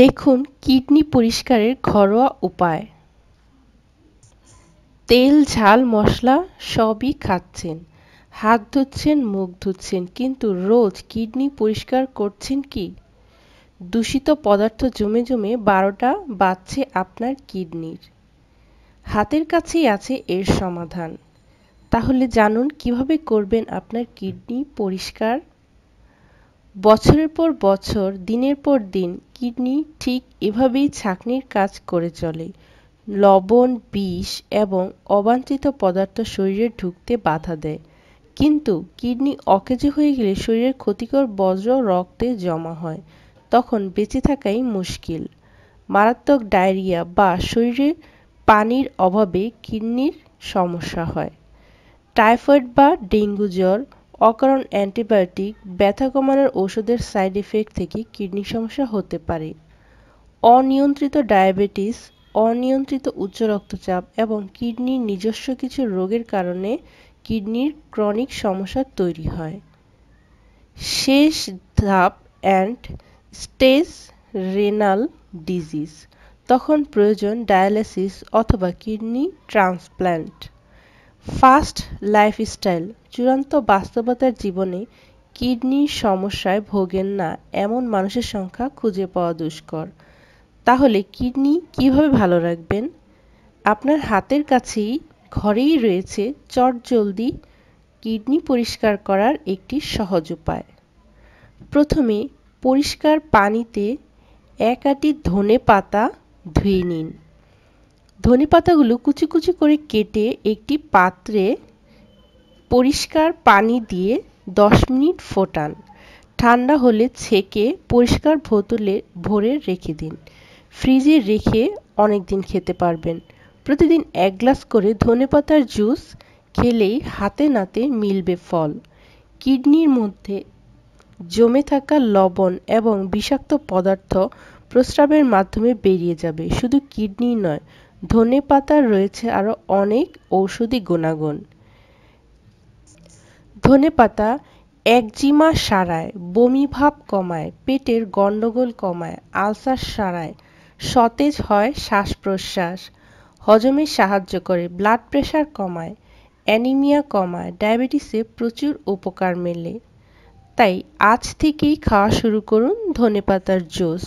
দেখুন কিডনি পরিষ্কারের ঘরোয়া উপায় তেল ঝাল মশলা সবই খাচ্ছেন হাত ধুচ্ছেন মুখ ধুচ্ছেন কিন্তু রোজ কিডনি পরিষ্কার করছেন কি দূষিত পদার্থ জমে জমে বারোটা বাজছে আপনার কিডনির হাতের কাছেই আছে এর সমাধান তাহলে জানুন কিভাবে করবেন আপনার কিডনি পরিষ্কার বছরের পর বছর দিনের পর দিন কিডনি ঠিক এভাবেই ছাঁকনির কাজ করে চলে লবণ বিষ এবং অবাঞ্ছিত পদার্থ শরীরে ঢুকতে বাধা দেয় কিন্তু কিডনি অকেজ হয়ে গেলে শরীরের ক্ষতিকর বজ্র রক্তে জমা হয় তখন বেঁচে থাকাই মুশকিল মারাত্মক ডায়রিয়া বা শরীরে পানির অভাবে কিডনির সমস্যা হয় টাইফয়েড বা ডেঙ্গু জ্বর অকারণ অ্যান্টিবায়োটিক ব্যথা কমানোর ওষুধের সাইড ইফেক্ট থেকে কিডনি সমস্যা হতে পারে অনিয়ন্ত্রিত ডায়াবেটিস অনিয়ন্ত্রিত উচ্চ রক্তচাপ এবং কিডনির নিজস্ব কিছু রোগের কারণে কিডনির ক্রনিক সমস্যা তৈরি হয় শেষ ধাপ অ্যান্ড স্টেজ রেনাল ডিজিজ তখন প্রয়োজন ডায়ালাইসিস অথবা কিডনি ট্রান্সপ্ল্যান্ট ফাস্ট লাইফস্টাইল চূড়ান্ত বাস্তবতার জীবনে কিডনির সমস্যায় ভোগেন না এমন মানুষের সংখ্যা খুঁজে পাওয়া দুষ্কর তাহলে কিডনি কিভাবে ভালো রাখবেন আপনার হাতের কাছেই ঘরেই রয়েছে চট জলদি কিডনি পরিষ্কার করার একটি সহজ উপায় প্রথমে পরিষ্কার পানিতে এক আটি ধনে পাতা ধুয়ে নিন ধনে পাতাগুলো কুচি কুচি করে কেটে একটি পাত্রে পরিষ্কার পানি দিয়ে 10 মিনিট ফোটান ঠান্ডা হলে ছেঁকে পরিষ্কার বোতলে ভরে রেখে দিন ফ্রিজে রেখে অনেক দিন খেতে পারবেন প্রতিদিন এক গ্লাস করে ধনে পাতার জুস খেলেই হাতে নাতে মিলবে ফল কিডনির মধ্যে জমে থাকা লবণ এবং বিষাক্ত পদার্থ প্রস্রাবের মাধ্যমে বেরিয়ে যাবে শুধু কিডনি নয় ধনে পাতার রয়েছে আরও অনেক ঔষধি গুণাগুণ ধনে পাতা একজিমা সারায় বমি ভাব কমায় পেটের গণ্ডগোল কমায় আলসার সারায় সতেজ হয় শ্বাস প্রশ্বাস হজমে সাহায্য করে ব্লাড প্রেশার কমায় অ্যানিমিয়া কমায় ডায়াবেটিসে প্রচুর উপকার মেলে তাই আজ থেকেই খাওয়া শুরু করুন ধনেপাতার জুস